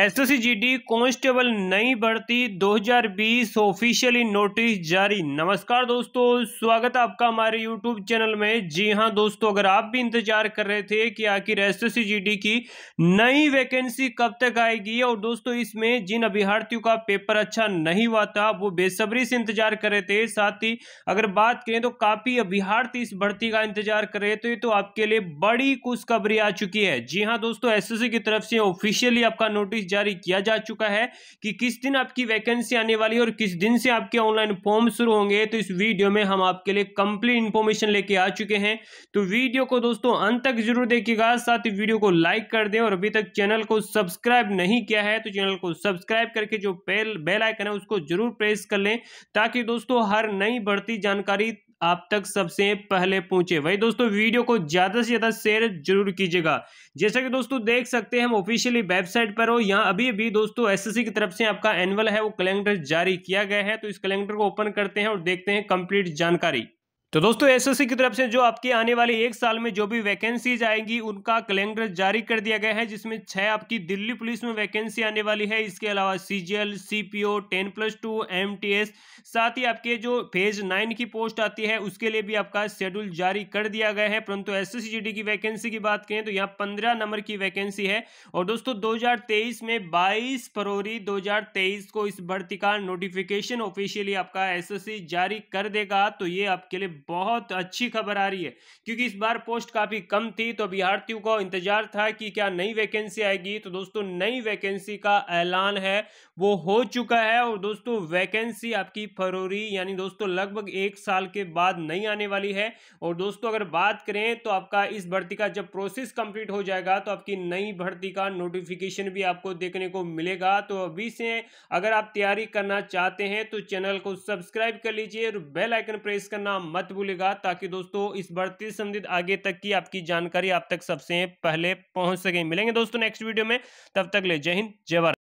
D constable नई भर्ती 2020 officially notice जारी नमस्कार दोस्तों स्वागत है आपका हमारे यूट्यूब चैनल में जी हां दोस्तों अगर आप भी इंतजार कर रहे थे कि आखिर डी की नई वैकेंसी कब तक आएगी और दोस्तों इसमें जिन अभ्यर्थियों का पेपर अच्छा नहीं हुआ था वो बेसब्री से इंतजार कर रहे थे साथ ही अगर बात करें तो काफ़ी अभ्यर्थी इस भर्ती का इंतजार कर रहे थे तो आपके लिए बड़ी खुशखबरी आ चुकी है जी हाँ दोस्तों एस की तरफ से ऑफिशियली आपका नोटिस जारी किया जा चुका है कि किस दिन आपकी वैकेंसी आने वाली है और किस दिन से आपके ऑनलाइन फॉर्म शुरू होंगे तो इस वीडियो में हम आपके लिए कंप्लीट इन्फॉर्मेशन लेके आ चुके हैं तो वीडियो को दोस्तों अंत तक जरूर देखिएगा साथ ही वीडियो को लाइक कर दें और अभी तक चैनल को सब्सक्राइब नहीं किया है तो चैनल को सब्सक्राइब करके जो बेल बेल आइकन है उसको जरूर प्रेस कर लें ताकि दोस्तों हर नई बढ़ती जानकारी आप तक सबसे पहले पहुंचे वही दोस्तों वीडियो को ज़्यादा से ज़्यादा शेयर जरूर कीजिएगा जैसा कि दोस्तों देख सकते हैं हम ऑफिशियली वेबसाइट पर हो यहाँ अभी अभी दोस्तों एसएससी की तरफ से आपका एनुअल है वो कैलेंडर जारी किया गया है तो इस कैलेंडर को ओपन करते हैं और देखते हैं कंप्लीट जानकारी तो दोस्तों एसएससी की तरफ से जो आपके आने वाले एक साल में जो भी वैकेंसीज आएंगी उनका कैलेंडर जारी कर दिया गया है जिसमें छह आपकी दिल्ली पुलिस में वैकेंसी आने वाली है इसके अलावा CGL CPO ten plus two S साथ ही आपके जो फेज नाइन की पोस्ट आती है उसके लिए भी आपका शेड्यूल जारी कर दिया गया है परंतु एस की वैकेंसी की बात करें तो यहाँ पंद्रह नंबर की वैकेंसी है और दोस्तों दो में बाईस फरवरी दो को इस भर्ती का नोटिफिकेशन ऑफिशियली आपका एस जारी कर देगा तो ये आपके लिए बहुत अच्छी खबर आ रही है क्योंकि इस बार पोस्ट काफ़ी कम थी तो अभ्यार्थियों को इंतजार था कि क्या नई वैकेंसी आएगी तो दोस्तों नई वैकेंसी का ऐलान है वो हो चुका है और दोस्तों वैकेंसी आपकी फरवरी यानी दोस्तों लगभग एक साल के बाद नहीं आने वाली है और दोस्तों अगर बात करें तो आपका इस भर्ती का जब प्रोसेस कंप्लीट हो जाएगा तो आपकी नई भर्ती का नोटिफिकेशन भी आपको देखने को मिलेगा तो अभी से अगर आप तैयारी करना चाहते हैं तो चैनल को सब्सक्राइब कर लीजिए और बेल आइकन प्रेस करना मत मत भूलेगा ताकि दोस्तों इस बढ़ती संबंधित आगे तक की आपकी जानकारी आप तक सबसे पहले पहुंच सके मिलेंगे दोस्तों नेक्स्ट वीडियो में तब तक ले जय हिंद जय भारत